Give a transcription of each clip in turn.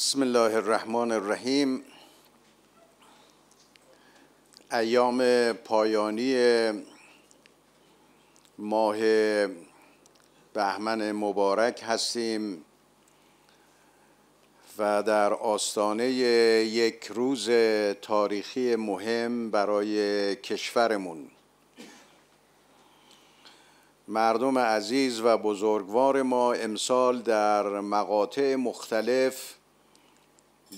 بسم الله الرحمن الرحیم ایام پایانی ماه بهمن مبارک هستیم و در آستانه یک روز تاریخی مهم برای کشورمون مردم عزیز و بزرگوار ما امسال در مقاطع مختلف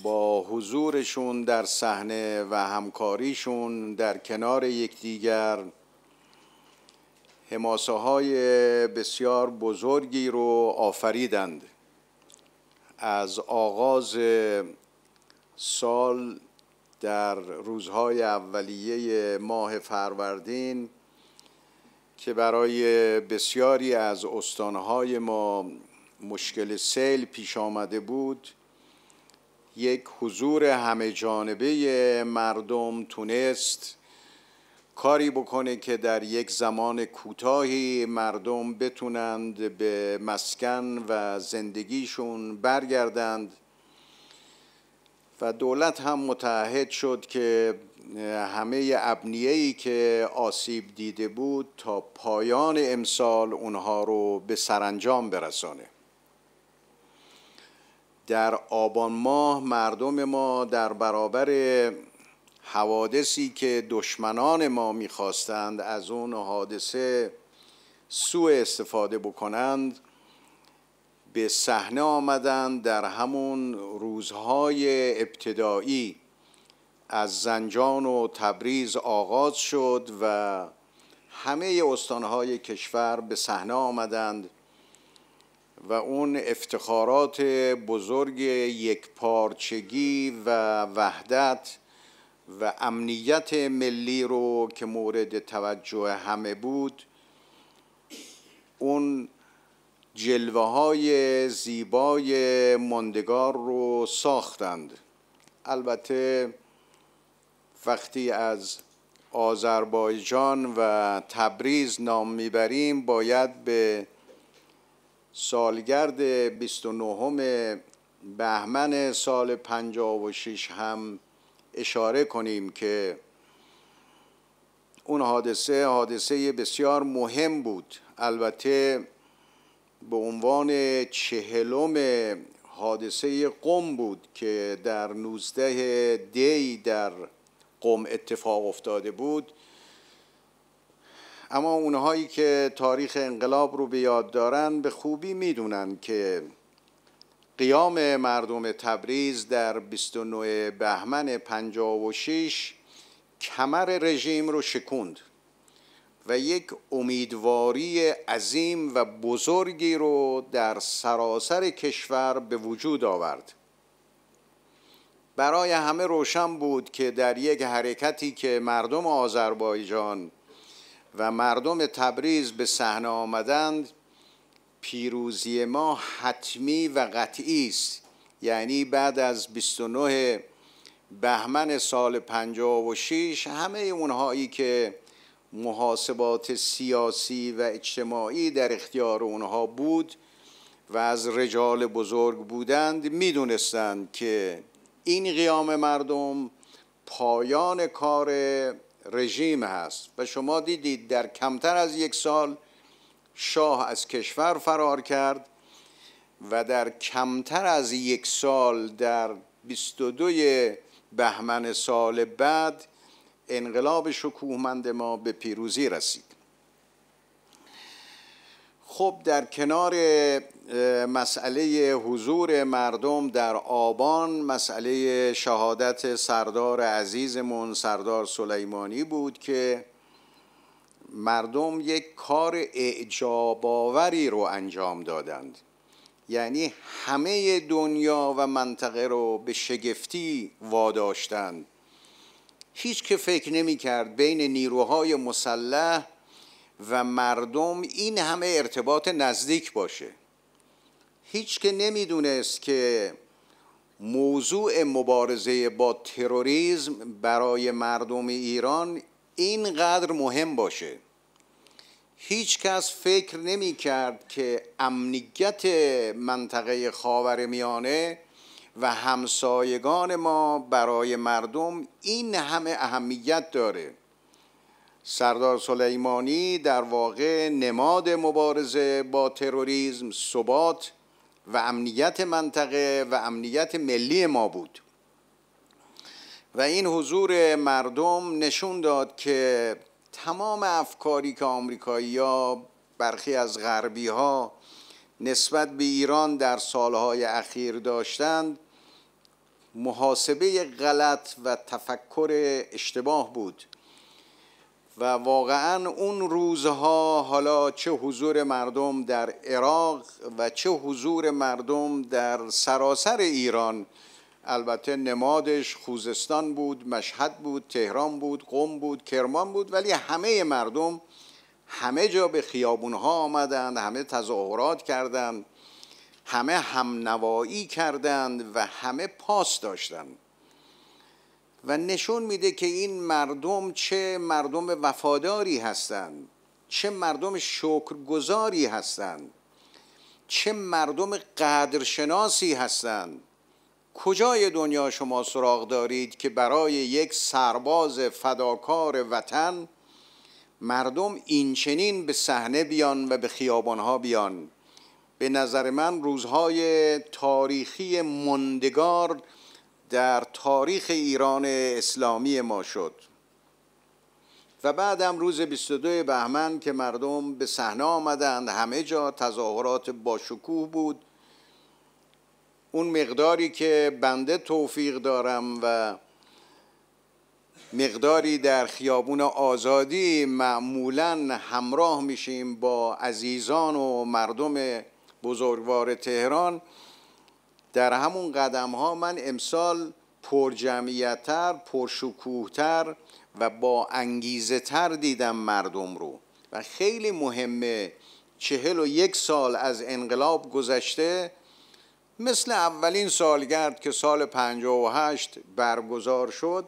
با حضورشون در صحنه و همکاریشون در کنار یکدیگر حماسه های بسیار بزرگی رو آفریدند از آغاز سال در روزهای اولیه ماه فروردین که برای بسیاری از استانهای ما مشکل سیل پیش آمده بود یک حضور همه جانبه مردم تونست کاری بکنه که در یک زمان کوتاهی مردم بتونند به مسکن و زندگیشون برگردند و دولت هم متعهد شد که همه ای که آسیب دیده بود تا پایان امسال اونها رو به سرانجام برسانه در آبان ماه مردم ما در برابر حوادثی که دشمنان ما میخواستند از اون حادثه سوء استفاده بکنند به صحنه آمدند در همون روزهای ابتدایی از زنجان و تبریز آغاز شد و همه استانهای کشور به صحنه آمدند و اون افتخارات بزرگ یکپارچگی و وحدت و امنیت ملی رو که مورد توجه همه بود اون جلوه های زیبای مندگار رو ساختند البته وقتی از آذربایجان و تبریز نام میبریم باید به سالگرد 29 بهمن سال 56 هم اشاره کنیم که اون حادثه حادثه بسیار مهم بود البته به عنوان چهلم حادثه قم بود که در نوزده دی در قم اتفاق افتاده بود اما اونهایی که تاریخ انقلاب رو به یاد دارن به خوبی میدونن که قیام مردم تبریز در 29 بهمن 56 کمر رژیم رو شکوند و یک امیدواری عظیم و بزرگی رو در سراسر کشور به وجود آورد برای همه روشن بود که در یک حرکتی که مردم آذربایجان و مردم تبریز به صحنه آمدند پیروزی ما حتمی و قطعی است یعنی بعد از 29 بهمن سال 56 همه اونهایی که محاسبات سیاسی و اجتماعی در اختیار اونها بود و از رجال بزرگ بودند میدونستند که این قیام مردم پایان کار رژیم هست و شما دیدید در کمتر از یک سال شاه از کشور فرار کرد و در کمتر از یک سال در 22 بهمن سال بعد انقلاب شکوهمند ما به پیروزی رسید خب در کنار مسئله حضور مردم در آبان مسئله شهادت سردار عزیزمون سردار سلیمانی بود که مردم یک کار اعجاباوری رو انجام دادند یعنی همه دنیا و منطقه رو به شگفتی واداشتند هیچ که فکر نمی کرد بین نیروهای مسلح و مردم این همه ارتباط نزدیک باشه هیچ که نمیدونست که موضوع مبارزه با تروریسم برای مردم ایران اینقدر مهم باشه هیچ کس فکر نمی کرد که امنیت منطقه خاور میانه و همسایگان ما برای مردم این همه اهمیت داره سردار سلیمانی در واقع نماد مبارزه با تروریسم ثبات و امنیت منطقه و امنیت ملی ما بود و این حضور مردم نشون داد که تمام افکاری که آمریکایی یا برخی از غربی ها نسبت به ایران در سالهای اخیر داشتند محاسبه غلط و تفکر اشتباه بود و واقعا اون روزها حالا چه حضور مردم در عراق و چه حضور مردم در سراسر ایران البته نمادش خوزستان بود، مشهد بود، تهران بود، قم بود، کرمان بود ولی همه مردم همه جا به خیابونها آمدند، همه تظاهرات کردند همه همنوایی کردند و همه پاس داشتند و نشون میده که این مردم چه مردم وفاداری هستند چه مردم شکرگزاری هستند چه مردم قدرشناسی هستند کجای دنیا شما سراغ دارید که برای یک سرباز فداکار وطن مردم اینچنین به صحنه بیان و به خیابانها بیان به نظر من روزهای تاریخی مندگار در تاریخ ایران اسلامی ما شد و بعدم روز 22 بهمن که مردم به صحنه آمدند همه جا تظاهرات باشکوه بود اون مقداری که بنده توفیق دارم و مقداری در خیابون آزادی معمولا همراه میشیم با عزیزان و مردم بزرگوار تهران در همون قدم ها من امسال پرجمعیتتر پرشکوهتر و با انگیزه تر دیدم مردم رو و خیلی مهمه چهل و یک سال از انقلاب گذشته مثل اولین سالگرد که سال 58 برگزار شد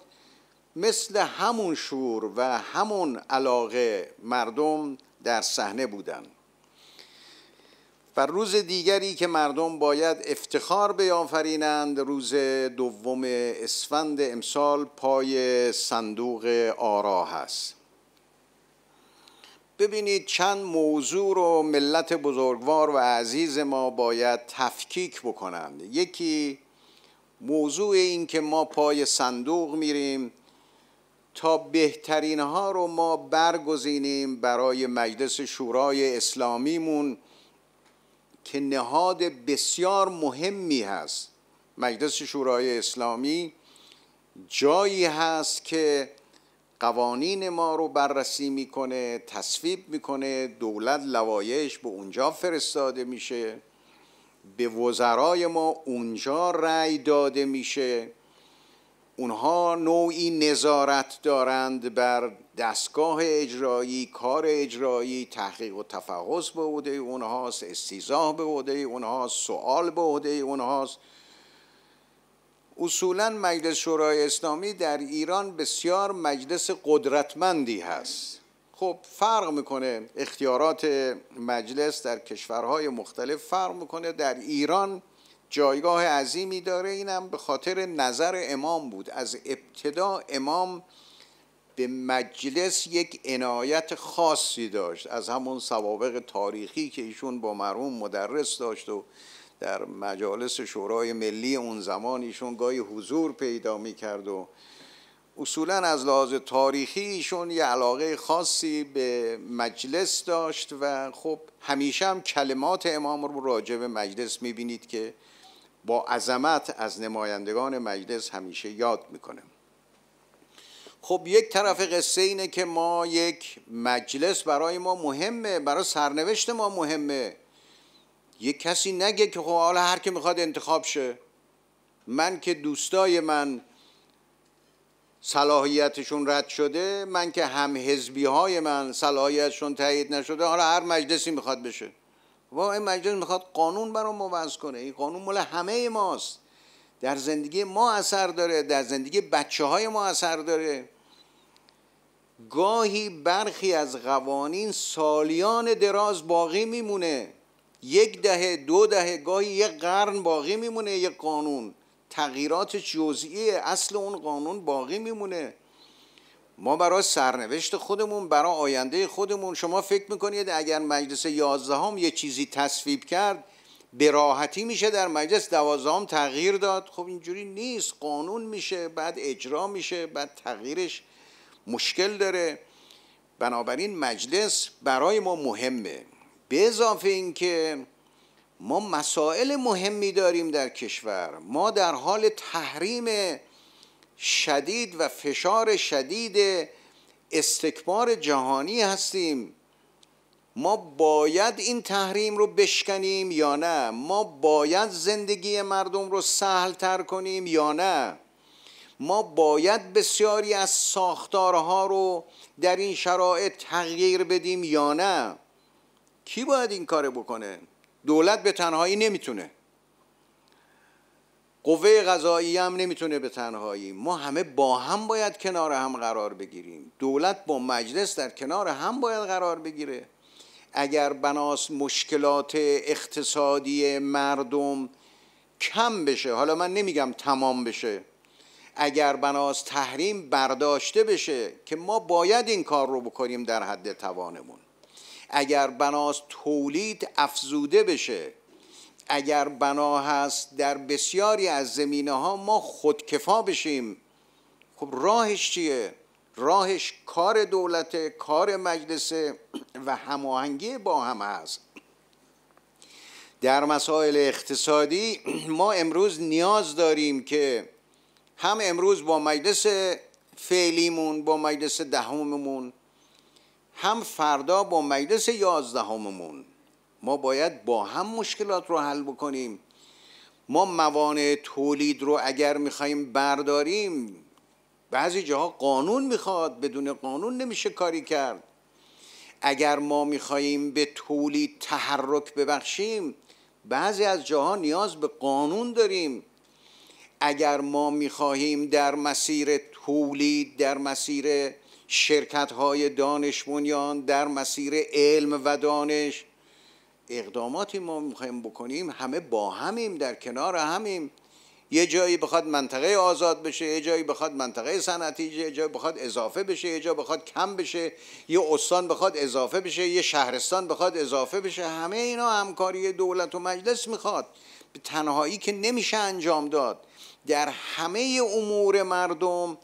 مثل همون شور و همون علاقه مردم در صحنه بودند و روز دیگری که مردم باید افتخار بیافرینند روز دوم اسفند امسال پای صندوق آرا هست ببینید چند موضوع رو ملت بزرگوار و عزیز ما باید تفکیک بکنند یکی موضوع این که ما پای صندوق میریم تا بهترین ها رو ما برگزینیم برای مجلس شورای اسلامیمون که نهاد بسیار مهمی هست مجلس شورای اسلامی جایی هست که قوانین ما رو بررسی میکنه تصویب میکنه دولت لوایش به اونجا فرستاده میشه به وزرای ما اونجا رأی داده میشه اونها نوعی نظارت دارند بر دستگاه اجرایی کار اجرایی تحقیق و تفحص به عهده اونهاست استیزاه به عهده اونهاست سوال به عهده اونهاست اصولا مجلس شورای اسلامی در ایران بسیار مجلس قدرتمندی هست خب فرق میکنه اختیارات مجلس در کشورهای مختلف فرق میکنه در ایران جایگاه عظیمی داره اینم به خاطر نظر امام بود از ابتدا امام به مجلس یک عنایت خاصی داشت از همون سوابق تاریخی که ایشون با مرحوم مدرس داشت و در مجالس شورای ملی اون زمان ایشون گاهی حضور پیدا می کرد و اصولا از لحاظ تاریخی ایشون یه علاقه خاصی به مجلس داشت و خب همیشه هم کلمات امام رو راجع به مجلس میبینید که با عظمت از نمایندگان مجلس همیشه یاد میکنه خب یک طرف قصه اینه که ما یک مجلس برای ما مهمه برای سرنوشت ما مهمه یک کسی نگه که خب حالا هر که میخواد انتخاب شه من که دوستای من صلاحیتشون رد شده من که هم های من صلاحیتشون تایید نشده حالا هر مجلسی میخواد بشه و این مجلس میخواد قانون ما وضع کنه این قانون مال همه ماست در زندگی ما اثر داره در زندگی بچه های ما اثر داره گاهی برخی از قوانین سالیان دراز باقی میمونه یک دهه دو دهه گاهی یک قرن باقی میمونه یک قانون تغییرات جزئی اصل اون قانون باقی میمونه ما برای سرنوشت خودمون برای آینده خودمون شما فکر میکنید اگر مجلس یازدهم یه چیزی تصویب کرد به راحتی میشه در مجلس دوازدهم تغییر داد خب اینجوری نیست قانون میشه بعد اجرا میشه بعد تغییرش مشکل داره بنابراین مجلس برای ما مهمه به اضافه اینکه ما مسائل مهمی داریم در کشور ما در حال تحریم شدید و فشار شدید استکبار جهانی هستیم ما باید این تحریم رو بشکنیم یا نه ما باید زندگی مردم رو سهل تر کنیم یا نه ما باید بسیاری از ساختارها رو در این شرایط تغییر بدیم یا نه کی باید این کار بکنه دولت به تنهایی نمیتونه قوه قضایی هم نمیتونه به تنهایی ما همه با هم باید کنار هم قرار بگیریم دولت با مجلس در کنار هم باید قرار بگیره اگر بناس مشکلات اقتصادی مردم کم بشه حالا من نمیگم تمام بشه اگر بناس تحریم برداشته بشه که ما باید این کار رو بکنیم در حد توانمون اگر بناس تولید افزوده بشه اگر بنا هست در بسیاری از زمینه ها ما خودکفا بشیم خب راهش چیه؟ راهش کار دولت، کار مجلس و هماهنگی با هم هست در مسائل اقتصادی ما امروز نیاز داریم که هم امروز با مجلس فعلیمون با مجلس دهممون هم فردا با مجلس یازدهممون ما باید با هم مشکلات رو حل بکنیم ما موانع تولید رو اگر میخوایم برداریم بعضی جاها قانون میخواد بدون قانون نمیشه کاری کرد اگر ما میخواییم به تولید تحرک ببخشیم بعضی از جاها نیاز به قانون داریم اگر ما میخواهیم در مسیر تولید در مسیر شرکت های دانش در مسیر علم و دانش اقداماتی ما میخوایم بکنیم همه با همیم در کنار همیم یه جایی بخواد منطقه آزاد بشه یه جایی بخواد منطقه صنعتی یه جایی بخواد اضافه بشه یه جا بخواد کم بشه یه استان بخواد اضافه بشه یه شهرستان بخواد اضافه بشه همه اینا همکاری دولت و مجلس میخواد به تنهایی که نمیشه انجام داد در همه امور مردم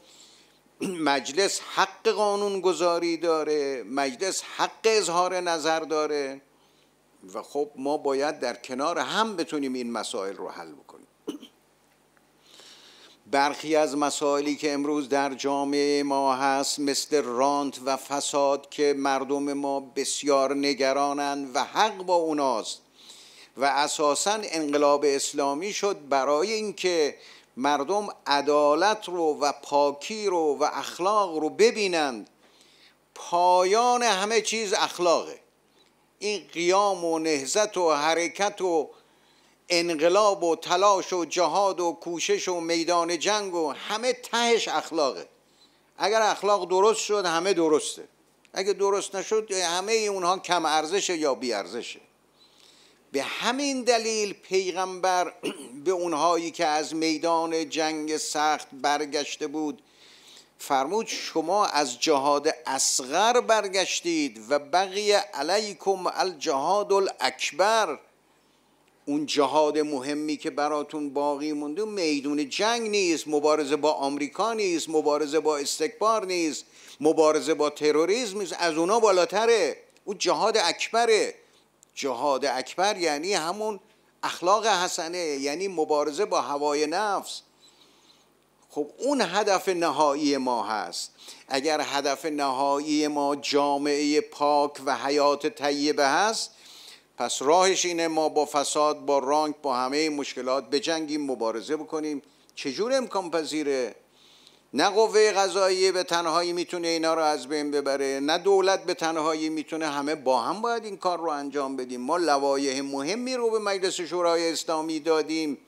مجلس حق گذاری داره مجلس حق اظهار نظر داره و خب ما باید در کنار هم بتونیم این مسائل رو حل بکنیم برخی از مسائلی که امروز در جامعه ما هست مثل رانت و فساد که مردم ما بسیار نگرانند و حق با اوناست و اساسا انقلاب اسلامی شد برای اینکه مردم عدالت رو و پاکی رو و اخلاق رو ببینند پایان همه چیز اخلاقه این قیام و نهزت و حرکت و انقلاب و تلاش و جهاد و کوشش و میدان جنگ و همه تهش اخلاقه اگر اخلاق درست شد همه درسته اگه درست نشد همه اونها کم ارزشه یا بی ارزشه به همین دلیل پیغمبر به اونهایی که از میدان جنگ سخت برگشته بود فرمود شما از جهاد اصغر برگشتید و بقیه علیکم الجهاد الاکبر اون جهاد مهمی که براتون باقی مونده میدون جنگ نیست مبارزه با آمریکا نیست مبارزه با استکبار نیست مبارزه با تروریسم نیست از اونا بالاتره اون جهاد اکبره جهاد اکبر یعنی همون اخلاق حسنه یعنی مبارزه با هوای نفس خب اون هدف نهایی ما هست اگر هدف نهایی ما جامعه پاک و حیات طیبه هست پس راهش اینه ما با فساد با رانک با همه مشکلات بجنگیم مبارزه بکنیم چجور امکان پذیره نه قوه قضاییه به تنهایی میتونه اینا رو از بین ببره نه دولت به تنهایی میتونه همه با هم باید این کار رو انجام بدیم ما لوایح مهمی رو به مجلس شورای اسلامی دادیم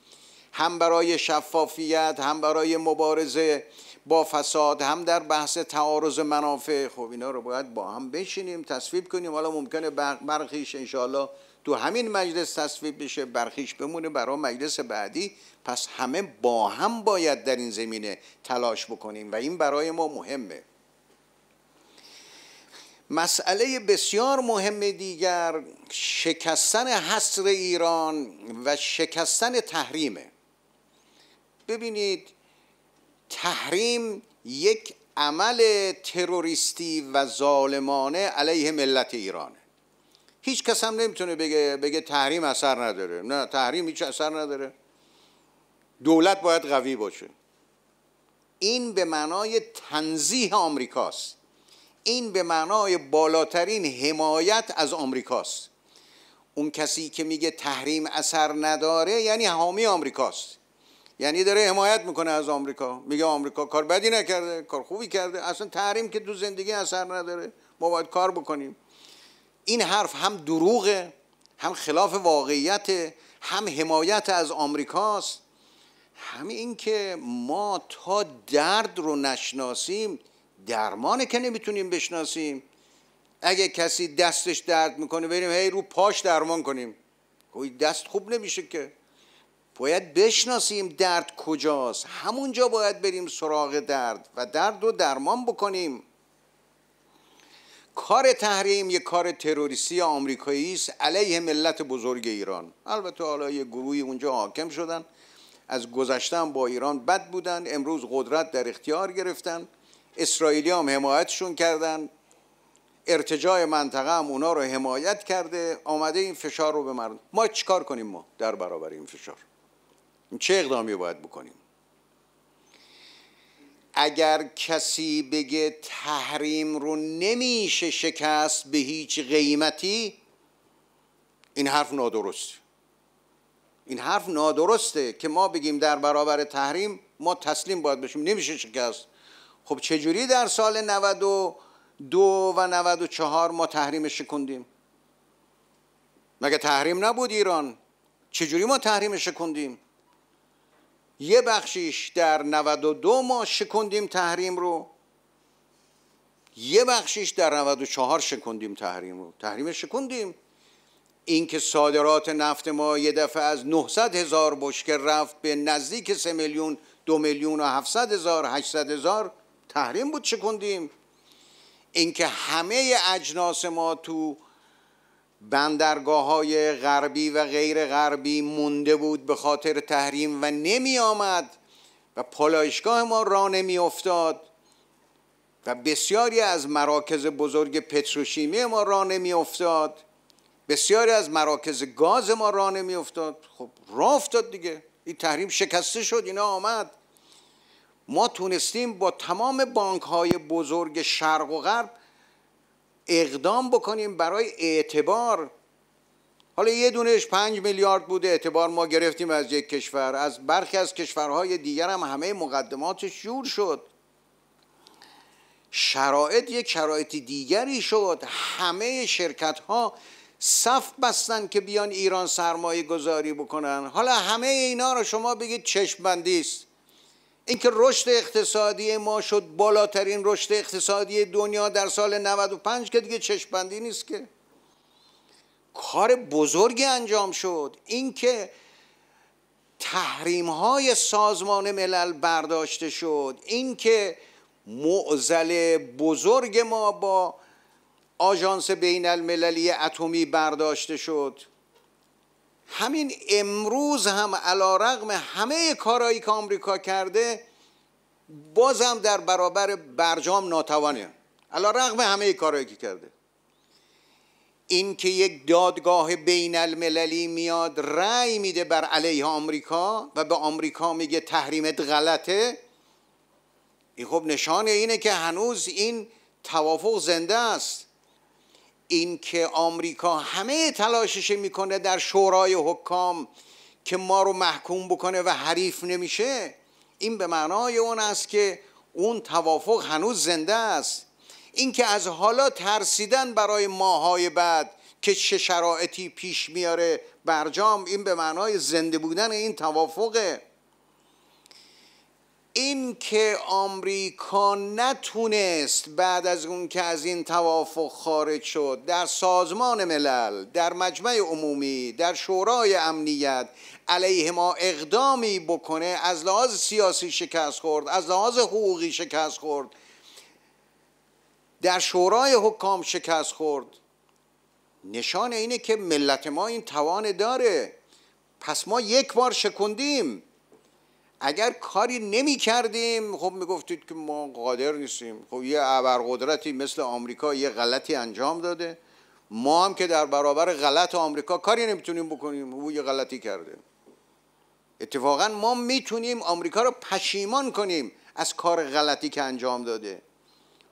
هم برای شفافیت هم برای مبارزه با فساد هم در بحث تعارض منافع خب اینا رو باید با هم بشینیم تصویب کنیم حالا ممکنه برخیش انشاءالله تو همین مجلس تصویب بشه برخیش بمونه برای مجلس بعدی پس همه با هم باید در این زمینه تلاش بکنیم و این برای ما مهمه مسئله بسیار مهم دیگر شکستن حصر ایران و شکستن تحریمه ببینید تحریم یک عمل تروریستی و ظالمانه علیه ملت ایرانه هیچ کس هم نمیتونه بگه, تحریم اثر نداره نه تحریم هیچ اثر نداره دولت باید قوی باشه این به معنای تنزیه آمریکاست این به معنای بالاترین حمایت از آمریکاست اون کسی که میگه تحریم اثر نداره یعنی حامی آمریکاست یعنی داره حمایت میکنه از آمریکا میگه آمریکا کار بدی نکرده کار خوبی کرده اصلا تحریم که تو زندگی اثر نداره ما باید کار بکنیم این حرف هم دروغه هم خلاف واقعیت هم حمایت از آمریکاست همین این که ما تا درد رو نشناسیم درمان که نمیتونیم بشناسیم اگه کسی دستش درد میکنه بریم هی رو پاش درمان کنیم دست خوب نمیشه که باید بشناسیم درد کجاست همونجا باید بریم سراغ درد و درد رو درمان بکنیم کار تحریم یک کار تروریستی آمریکایی است علیه ملت بزرگ ایران البته حالا یه گروهی اونجا حاکم شدن از گذشتن با ایران بد بودن امروز قدرت در اختیار گرفتن اسرائیلی هم حمایتشون کردن ارتجاع منطقه هم اونا رو حمایت کرده آمده این فشار رو به مردم ما چیکار کنیم ما در برابر این فشار چه اقدامی باید بکنیم اگر کسی بگه تحریم رو نمیشه شکست به هیچ قیمتی این حرف نادرست این حرف نادرسته که ما بگیم در برابر تحریم ما تسلیم باید بشیم نمیشه شکست خب چجوری در سال 92 و 94 ما تحریم شکندیم مگه تحریم نبود ایران چجوری ما تحریم شکندیم یه بخشیش در 92 ما شکندیم تحریم رو یه بخشیش در 94 شکندیم تحریم رو تحریم شکندیم اینکه صادرات نفت ما یه دفعه از 900 هزار بشکه رفت به نزدیک 3 میلیون 2 میلیون و 700 هزار 800 هزار تحریم بود شکندیم اینکه همه اجناس ما تو بندرگاه های غربی و غیر غربی مونده بود به خاطر تحریم و نمی آمد و پالایشگاه ما را نمی افتاد و بسیاری از مراکز بزرگ پتروشیمی ما را نمی افتاد بسیاری از مراکز گاز ما را نمی افتاد خب را افتاد دیگه این تحریم شکسته شد اینا آمد ما تونستیم با تمام بانک های بزرگ شرق و غرب اقدام بکنیم برای اعتبار حالا یه دونش پنج میلیارد بوده اعتبار ما گرفتیم از یک کشور از برخی از کشورهای دیگر هم همه مقدماتش شور شد شرایط یک شرایط دیگری شد همه شرکت ها صف بستن که بیان ایران سرمایه گذاری بکنن حالا همه اینا رو شما بگید چشمبندی است اینکه رشد اقتصادی ما شد بالاترین رشد اقتصادی دنیا در سال 95 که دیگه چشمبندی نیست که کار بزرگی انجام شد اینکه تحریم های سازمان ملل برداشته شد اینکه معزل بزرگ ما با آژانس بین المللی اتمی برداشته شد همین امروز هم علا رقم همه کارهایی که آمریکا کرده بازم در برابر برجام ناتوانه علا رقم همه کارهایی که کرده اینکه یک دادگاه بین المللی میاد رأی میده بر علیه آمریکا و به آمریکا میگه تحریمت غلطه این خب نشانه اینه که هنوز این توافق زنده است این که آمریکا همه تلاشش میکنه در شورای حکام که ما رو محکوم بکنه و حریف نمیشه این به معنای اون است که اون توافق هنوز زنده است اینکه از حالا ترسیدن برای ماهای بعد که چه شرایطی پیش میاره برجام این به معنای زنده بودن این توافقه این که آمریکا نتونست بعد از اون که از این توافق خارج شد در سازمان ملل در مجمع عمومی در شورای امنیت علیه ما اقدامی بکنه از لحاظ سیاسی شکست خورد از لحاظ حقوقی شکست خورد در شورای حکام شکست خورد نشان اینه که ملت ما این توان داره پس ما یک بار شکندیم اگر کاری نمی کردیم خب می گفتید که ما قادر نیستیم خب یه ابرقدرتی مثل آمریکا یه غلطی انجام داده ما هم که در برابر غلط آمریکا کاری نمیتونیم بکنیم او یه غلطی کرده اتفاقا ما میتونیم آمریکا رو پشیمان کنیم از کار غلطی که انجام داده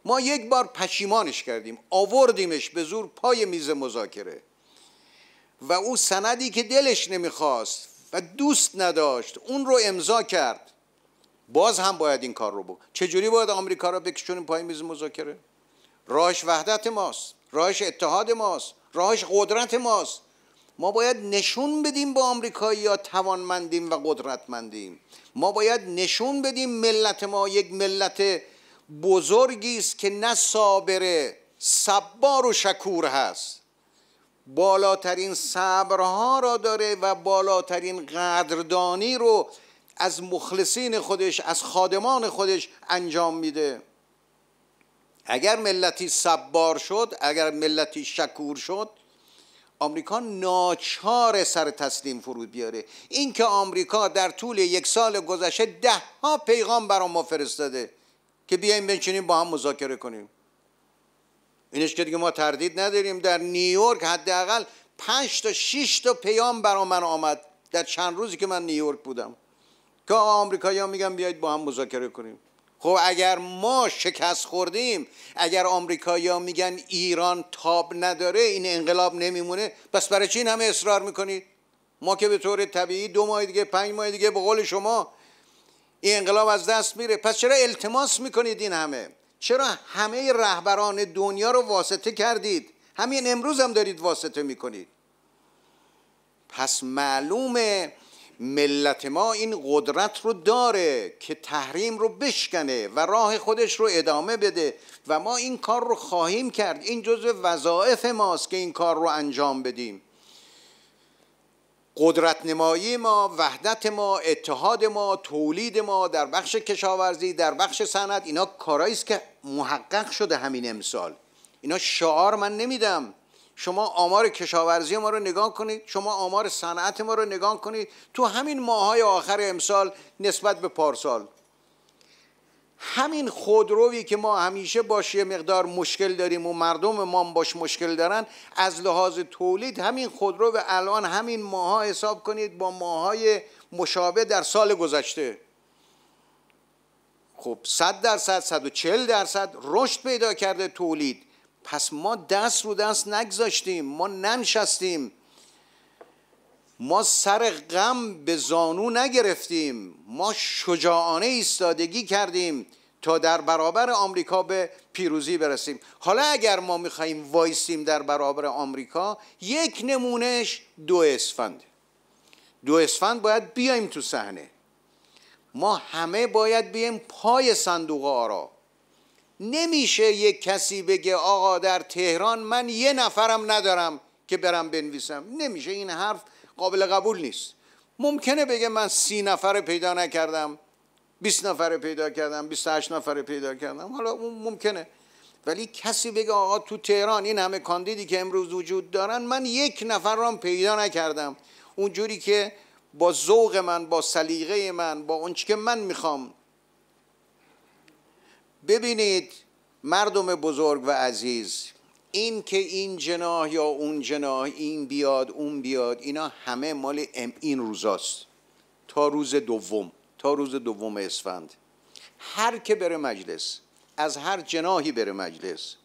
ما یک بار پشیمانش کردیم آوردیمش به زور پای میز مذاکره و او سندی که دلش نمیخواست و دوست نداشت اون رو امضا کرد باز هم باید این کار رو بکنه چجوری باید آمریکا رو بکشونیم پای میز مذاکره راهش وحدت ماست راهش اتحاد ماست راهش قدرت ماست ما باید نشون بدیم با آمریکایی یا توانمندیم و قدرتمندیم ما باید نشون بدیم ملت ما یک ملت بزرگی است که نه صابره صبار و شکور هست بالاترین صبرها را داره و بالاترین قدردانی رو از مخلصین خودش از خادمان خودش انجام میده اگر ملتی صبار شد اگر ملتی شکور شد آمریکا ناچار سر تسلیم فرود بیاره اینکه آمریکا در طول یک سال گذشته ده ها پیغام برام ما فرستاده که بیایم بنشینیم با هم مذاکره کنیم اینش که دیگه ما تردید نداریم در نیویورک حداقل 5 تا 6 تا پیام برا من آمد در چند روزی که من نیویورک بودم که آمریکایی ها میگن بیایید با هم مذاکره کنیم خب اگر ما شکست خوردیم اگر آمریکایی ها میگن ایران تاب نداره این انقلاب نمیمونه پس برای چی این همه اصرار میکنید ما که به طور طبیعی دو ماه دیگه پنج ماه دیگه به قول شما این انقلاب از دست میره پس چرا التماس میکنید این همه چرا همه رهبران دنیا رو واسطه کردید همین امروز هم دارید واسطه میکنید پس معلومه ملت ما این قدرت رو داره که تحریم رو بشکنه و راه خودش رو ادامه بده و ما این کار رو خواهیم کرد این جزء وظایف ماست که این کار رو انجام بدیم قدرت نمایی ما وحدت ما اتحاد ما تولید ما در بخش کشاورزی در بخش صنعت اینا کارایی است که محقق شده همین امسال اینا شعار من نمیدم شما آمار کشاورزی ما رو نگاه کنید شما آمار صنعت ما رو نگاه کنید تو همین ماهای آخر امسال نسبت به پارسال همین خودرویی که ما همیشه باش یه مقدار مشکل داریم و مردم ما باش مشکل دارن از لحاظ تولید همین خودرو الان همین ماها حساب کنید با ماهای مشابه در سال گذشته خب 100 درصد 140 درصد رشد پیدا کرده تولید پس ما دست رو دست نگذاشتیم ما ننشستیم ما سر غم به زانو نگرفتیم ما شجاعانه ایستادگی کردیم تا در برابر آمریکا به پیروزی برسیم حالا اگر ما میخواییم وایسیم در برابر آمریکا یک نمونهش دو اسفند دو اسفند باید بیایم تو صحنه ما همه باید بیایم پای صندوق آرا نمیشه یک کسی بگه آقا در تهران من یه نفرم ندارم که برم بنویسم نمیشه این حرف قابل قبول نیست ممکنه بگه من سی نفر پیدا نکردم 20 نفر پیدا کردم 28 نفر پیدا کردم حالا اون ممکنه ولی کسی بگه آقا تو تهران این همه کاندیدی که امروز وجود دارن من یک نفر را پیدا نکردم اونجوری که با ذوق من با سلیقه من با اونچه که من میخوام ببینید مردم بزرگ و عزیز این که این جناح یا اون جناح این بیاد اون بیاد اینا همه مال ام این روزاست تا روز دوم تا روز دوم اسفند هر که بره مجلس از هر جناحی بره مجلس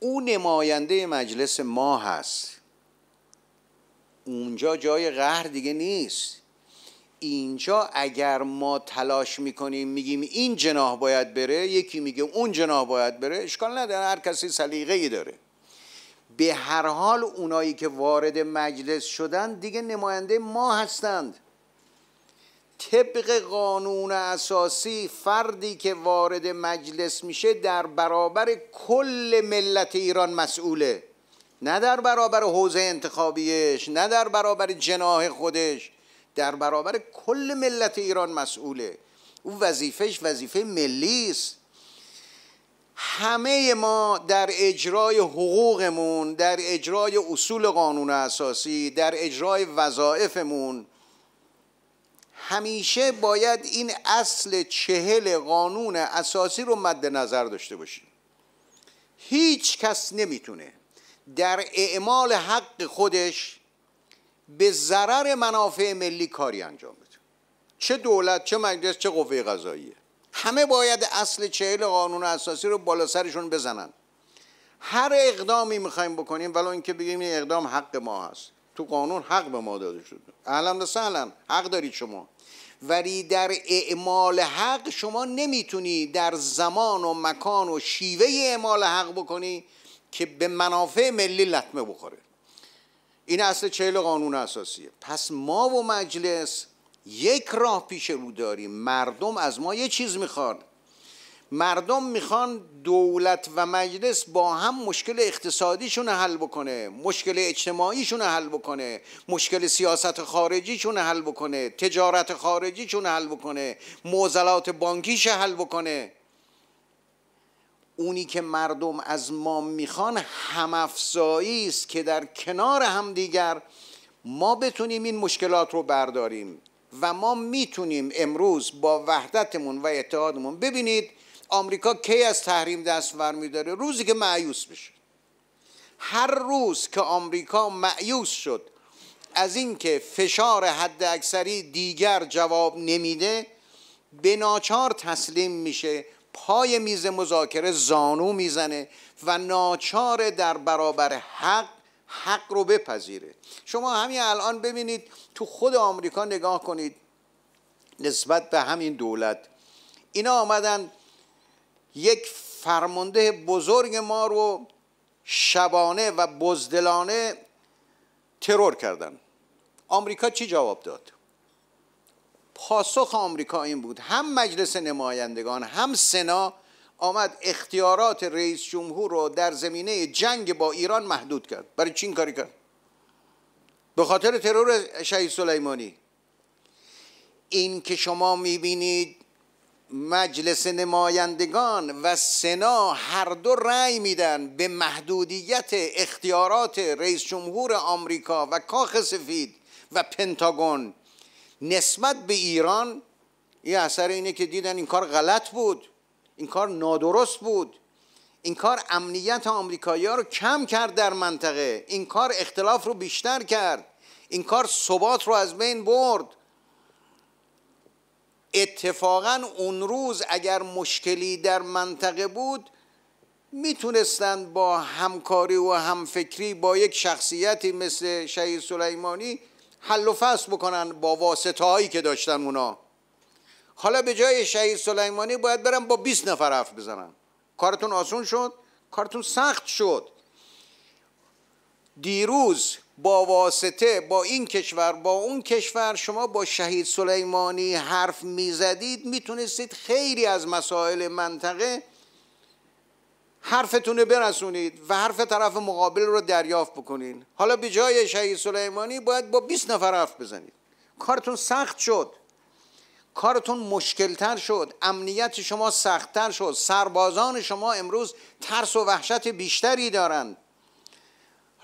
او نماینده مجلس ما هست اونجا جای قهر دیگه نیست اینجا اگر ما تلاش میکنیم میگیم این جناح باید بره یکی میگه اون جناح باید بره اشکال نداره هر کسی سلیقه ای داره به هر حال اونایی که وارد مجلس شدن دیگه نماینده ما هستند طبق قانون اساسی فردی که وارد مجلس میشه در برابر کل ملت ایران مسئوله نه در برابر حوزه انتخابیش نه در برابر جناح خودش در برابر کل ملت ایران مسئوله او وظیفهش وظیفه ملی است همه ما در اجرای حقوقمون در اجرای اصول قانون اساسی در اجرای وظایفمون همیشه باید این اصل چهل قانون اساسی رو مد نظر داشته باشیم هیچ کس نمیتونه در اعمال حق خودش به ضرر منافع ملی کاری انجام بده چه دولت چه مجلس چه قوه قضاییه همه باید اصل چهل قانون اساسی رو بالا سرشون بزنن هر اقدامی میخوایم بکنیم ولو اینکه بگیم این اقدام حق ما هست تو قانون حق به ما داده شده اهلا و سهلا حق دارید شما ولی در اعمال حق شما نمیتونی در زمان و مکان و شیوه اعمال حق بکنی که به منافع ملی لطمه بخوره این اصل چهل قانون اساسیه پس ما و مجلس یک راه پیش رو داریم مردم از ما یه چیز میخوان مردم میخوان دولت و مجلس با هم مشکل اقتصادیشون حل بکنه مشکل اجتماعیشون حل بکنه مشکل سیاست خارجیشون حل بکنه تجارت خارجیشون حل بکنه معضلات بانکیش حل بکنه اونی که مردم از ما میخوان همافزایی است که در کنار همدیگر ما بتونیم این مشکلات رو برداریم و ما میتونیم امروز با وحدتمون و اتحادمون ببینید آمریکا کی از تحریم دست برمیداره روزی که معیوس بشه هر روز که آمریکا معیوس شد از اینکه فشار حد اکثری دیگر جواب نمیده به ناچار تسلیم میشه پای میز مذاکره زانو میزنه و ناچار در برابر حق حق رو بپذیره شما همین الان ببینید تو خود آمریکا نگاه کنید نسبت به همین دولت اینا آمدن یک فرمانده بزرگ ما رو شبانه و بزدلانه ترور کردن آمریکا چی جواب داد پاسخ آمریکا این بود هم مجلس نمایندگان هم سنا آمد اختیارات رئیس جمهور رو در زمینه جنگ با ایران محدود کرد برای چین کاری کرد به خاطر ترور شهید سلیمانی این که شما میبینید مجلس نمایندگان و سنا هر دو رأی میدن به محدودیت اختیارات رئیس جمهور آمریکا و کاخ سفید و پنتاگون نسبت به ایران این اثر اینه که دیدن این کار غلط بود این کار نادرست بود این کار امنیت آمریکایی رو کم کرد در منطقه این کار اختلاف رو بیشتر کرد این کار ثبات رو از بین برد اتفاقا اون روز اگر مشکلی در منطقه بود میتونستند با همکاری و همفکری با یک شخصیتی مثل شهید سلیمانی حل و فصل بکنن با واسطه هایی که داشتن اونا حالا به جای شهید سلیمانی باید برم با 20 نفر حرف بزنن کارتون آسون شد کارتون سخت شد دیروز با واسطه با این کشور با اون کشور شما با شهید سلیمانی حرف میزدید میتونستید خیلی از مسائل منطقه حرفتون رو برسونید و حرف طرف مقابل رو دریافت بکنین حالا به جای شهید سلیمانی باید با 20 نفر حرف بزنید کارتون سخت شد کارتون مشکلتر شد امنیت شما سختتر شد سربازان شما امروز ترس و وحشت بیشتری دارند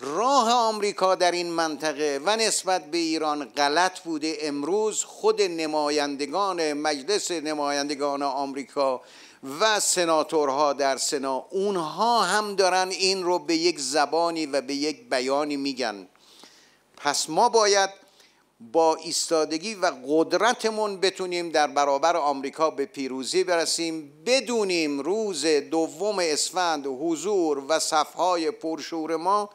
راه آمریکا در این منطقه و نسبت به ایران غلط بوده امروز خود نمایندگان مجلس نمایندگان آمریکا و سناتورها در سنا اونها هم دارن این رو به یک زبانی و به یک بیانی میگن پس ما باید با ایستادگی و قدرتمون بتونیم در برابر آمریکا به پیروزی برسیم بدونیم روز دوم اسفند حضور و صفهای پرشور ما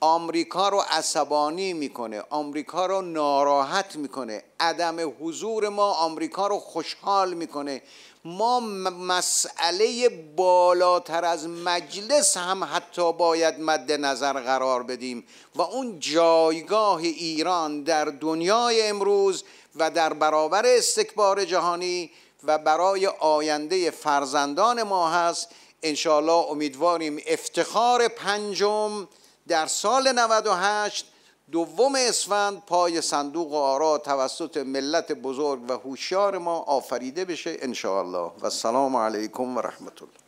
آمریکا رو عصبانی میکنه آمریکا رو ناراحت میکنه عدم حضور ما آمریکا رو خوشحال میکنه ما مسئله بالاتر از مجلس هم حتی باید مد نظر قرار بدیم و اون جایگاه ایران در دنیای امروز و در برابر استکبار جهانی و برای آینده فرزندان ما هست انشالله امیدواریم افتخار پنجم در سال 98 دوم اسفند پای صندوق آرا توسط ملت بزرگ و هوشیار ما آفریده بشه انشاءالله و سلام علیکم و رحمت الله